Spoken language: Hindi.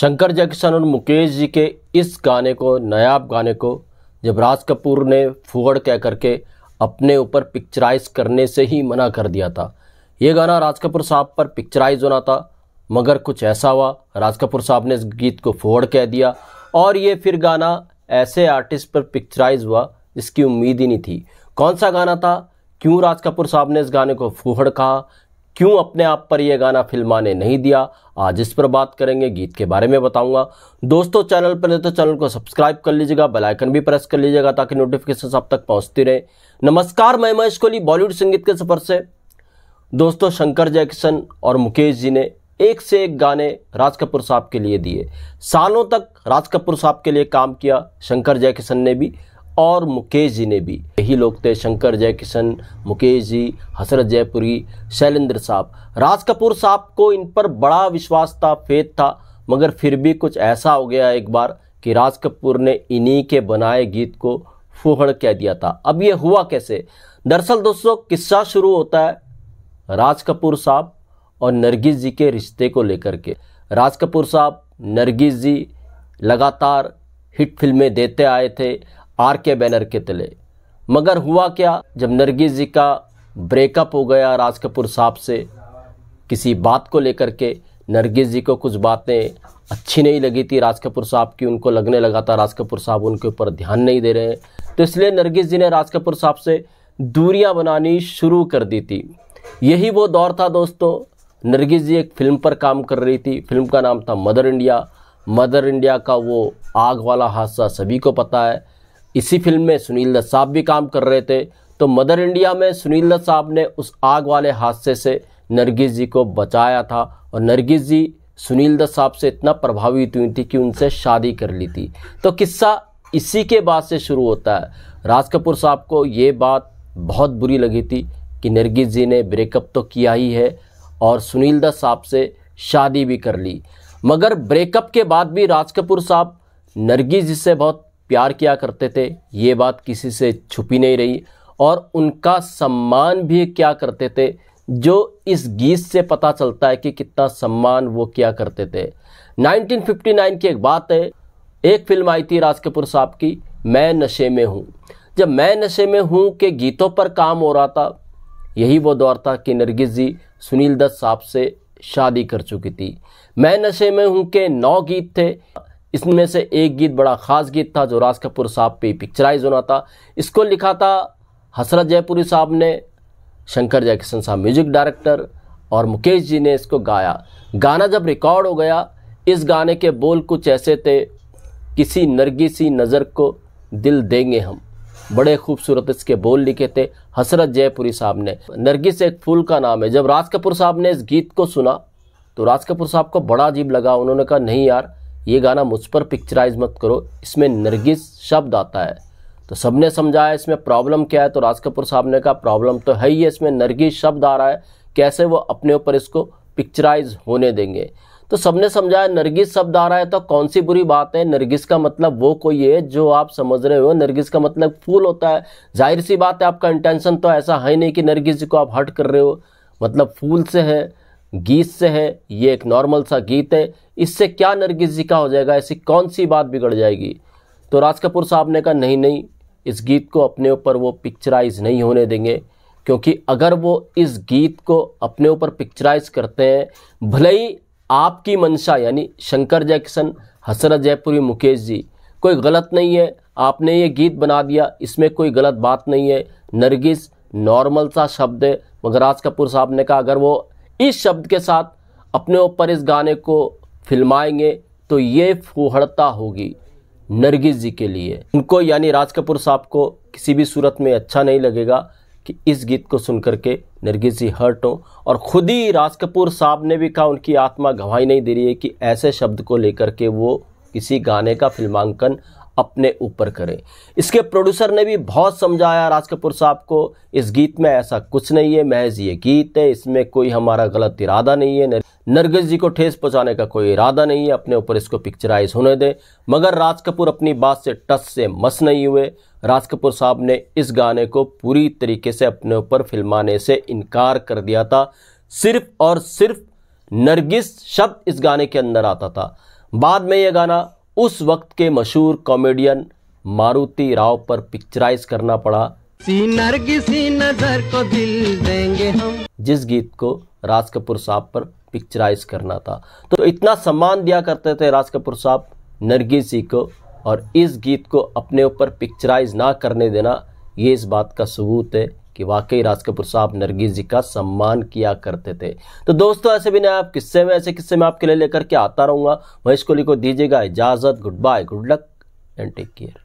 शंकर जैक्सन और मुकेश जी के इस गाने को नयाब गाने को जब राज कपूर ने फुगड़ कह करके अपने ऊपर पिक्चराइज करने से ही मना कर दिया था ये गाना राज कपूर साहब पर पिक्चराइज होना था मगर कुछ ऐसा हुआ राज कपूर साहब ने इस गीत को फुगड़ कह दिया और ये फिर गाना ऐसे आर्टिस्ट पर पिक्चराइज हुआ जिसकी उम्मीद ही नहीं थी कौन सा गाना था क्यों राज कपूर साहब ने इस गाने को फूहड़ कहा क्यों अपने आप पर यह गाना फिल्माने नहीं दिया आज इस पर बात करेंगे गीत के बारे में बताऊंगा दोस्तों चैनल पर तो चैनल को सब्सक्राइब कर लीजिएगा बेल आइकन भी प्रेस कर लीजिएगा ताकि नोटिफिकेशन आप तक पहुंचती रहे नमस्कार मैं महेश कोहली बॉलीवुड संगीत के सफर से दोस्तों शंकर जैक्सन और मुकेश जी ने एक से एक गाने राज कपूर साहब के लिए दिए सालों तक राज कपूर साहब के लिए काम किया शंकर जयकिशन ने भी और मुकेश जी ने भी यही लोग थे शंकर जय किशन मुकेश जी हसरत जयपुरी शैलेंद्र साहब राज कपूर साहब को इन पर बड़ा विश्वास था फेद था मगर फिर भी कुछ ऐसा हो गया एक बार कि राज कपूर ने इन्हीं के बनाए गीत को फूहड़ कह दिया था अब ये हुआ कैसे दरअसल दोस्तों किस्सा शुरू होता है राज कपूर साहब और नरगिस जी के रिश्ते को लेकर के राज कपूर साहब नरगिस जी लगातार हिट फिल्में देते आए थे आर के बैनर के तले मगर हुआ क्या जब नरगिस जी का ब्रेकअप हो गया राज कपूर साहब से किसी बात को लेकर के नरगिस जी को कुछ बातें अच्छी नहीं लगी थी राज कपूर साहब की उनको लगने लगा था राज कपूर साहब उनके ऊपर ध्यान नहीं दे रहे हैं तो इसलिए नरगिस जी ने राज कपूर साहब से दूरियां बनानी शुरू कर दी थी यही वो दौर था दोस्तों नरगिस जी एक फिल्म पर काम कर रही थी फिल्म का नाम था मदर इंडिया मदर इंडिया का वो आग वाला हादसा सभी को पता है इसी फिल्म में सुनील दत्त साहब भी काम कर रहे थे तो मदर इंडिया में सुनील दत्त साहब ने उस आग वाले हादसे से नरगिस जी को बचाया था और नरगिस जी सुनील दत्त साहब से इतना प्रभावित हुई थी कि उनसे शादी कर ली थी तो किस्सा इसी के बाद से शुरू होता है राज कपूर साहब को ये बात बहुत बुरी लगी थी कि नरगिस जी ने ब्रेकअप तो किया ही है और सुनील दत्त साहब से शादी भी कर ली मगर ब्रेकअप के बाद भी राज कपूर साहब नरगिस जी से बहुत प्यार किया करते थे ये बात किसी से छुपी नहीं रही और उनका सम्मान भी क्या करते थे जो इस गीत से पता चलता है कि कितना सम्मान वो किया करते थे 1959 की एक बात है एक फिल्म आई थी राज कपूर साहब की मैं नशे में हूँ जब मैं नशे में हूँ के गीतों पर काम हो रहा था यही वो दौर था कि नरगिस जी सुनील दत्त साहब से शादी कर चुकी थी मैं नशे में हूँ के नौ गीत थे इसमें से एक गीत बड़ा ख़ास गीत था जो राज कपूर साहब पे पिक्चराइज होना था इसको लिखा था हसरत जयपुरी साहब ने शंकर जयकिशन साहब म्यूजिक डायरेक्टर और मुकेश जी ने इसको गाया गाना जब रिकॉर्ड हो गया इस गाने के बोल कुछ ऐसे थे किसी नरगी सी नज़र को दिल देंगे हम बड़े खूबसूरत इसके बोल लिखे थे हसरत जयपुरी साहब ने नरगिस एक फूल का नाम है जब राज कपूर साहब ने इस गीत को सुना तो राज कपूर साहब को बड़ा अजीब लगा उन्होंने कहा नहीं यार ये गाना मुझ पर पिक्चराइज मत करो इसमें नरगिस शब्द आता है तो सबने समझाया इसमें प्रॉब्लम क्या है तो राज कपूर साहब ने कहा प्रॉब्लम तो है ही है इसमें नरगिस शब्द आ रहा है कैसे वो अपने ऊपर इसको पिक्चराइज होने देंगे तो सबने समझाया नरगिस शब्द आ रहा है तो कौन सी बुरी बात है नरगिस का मतलब वो कोई है जो आप समझ रहे हो नरगिस का मतलब फूल होता है जाहिर सी बात है आपका इंटेंशन तो ऐसा है नहीं कि नरगिस जी को आप हर्ट कर रहे हो मतलब फूल से है गीत से है ये एक नॉर्मल सा गीत है इससे क्या नरगिस जी का हो जाएगा ऐसी कौन सी बात बिगड़ जाएगी तो राज कपूर साहब ने कहा नहीं नहीं इस गीत को अपने ऊपर वो पिक्चराइज नहीं होने देंगे क्योंकि अगर वो इस गीत को अपने ऊपर पिक्चराइज करते हैं भले ही आपकी मंशा यानी शंकर जैक्सन हसरत जयपुरी मुकेश जी कोई गलत नहीं है आपने ये गीत बना दिया इसमें कोई गलत बात नहीं है नरगिस नॉर्मल सा शब्द है मगर राज कपूर साहब ने कहा अगर वो इस शब्द के साथ अपने ऊपर इस गाने को फिल्माएंगे तो ये फूहड़ता होगी नरगिस जी के लिए उनको यानी राज कपूर साहब को किसी भी सूरत में अच्छा नहीं लगेगा कि इस गीत को सुन करके नरगिस जी हर्ट हो और ख़ुद ही राज कपूर साहब ने भी कहा उनकी आत्मा गवाही नहीं दे रही है कि ऐसे शब्द को लेकर के वो किसी गाने का फिल्मांकन अपने ऊपर करें इसके प्रोड्यूसर ने भी बहुत समझाया राज कपूर साहब को इस गीत में ऐसा कुछ नहीं है महज ये गीत है इसमें कोई हमारा गलत इरादा नहीं है नरगिस जी को ठेस पहुंचाने का कोई इरादा नहीं है अपने ऊपर इसको पिक्चराइज होने दें मगर राज कपूर अपनी बात से टस से मस नहीं हुए राज कपूर साहब ने इस गाने को पूरी तरीके से अपने ऊपर फिल्माने से इनकार कर दिया था सिर्फ और सिर्फ नरगिस शब्द इस गाने के अंदर आता था बाद में यह गाना उस वक्त के मशहूर कॉमेडियन मारुति राव पर पिक्चराइज करना पड़ा सीनर किसी नजर को दिल देंगे हम जिस गीत को राज कपूर साहब पर पिक्चराइज करना था तो इतना सम्मान दिया करते थे राज कपूर साहब नरगिस को और इस गीत को अपने ऊपर पिक्चराइज ना करने देना ये इस बात का सबूत है कि वाकई राज कपूर साहब नरगिस जी का सम्मान किया करते थे तो दोस्तों ऐसे भी नहीं आप किस्से में ऐसे किस्से में आपके लिए लेकर के आता रहूँगा महेश इसको को दीजिएगा इजाज़त good bye good luck and take care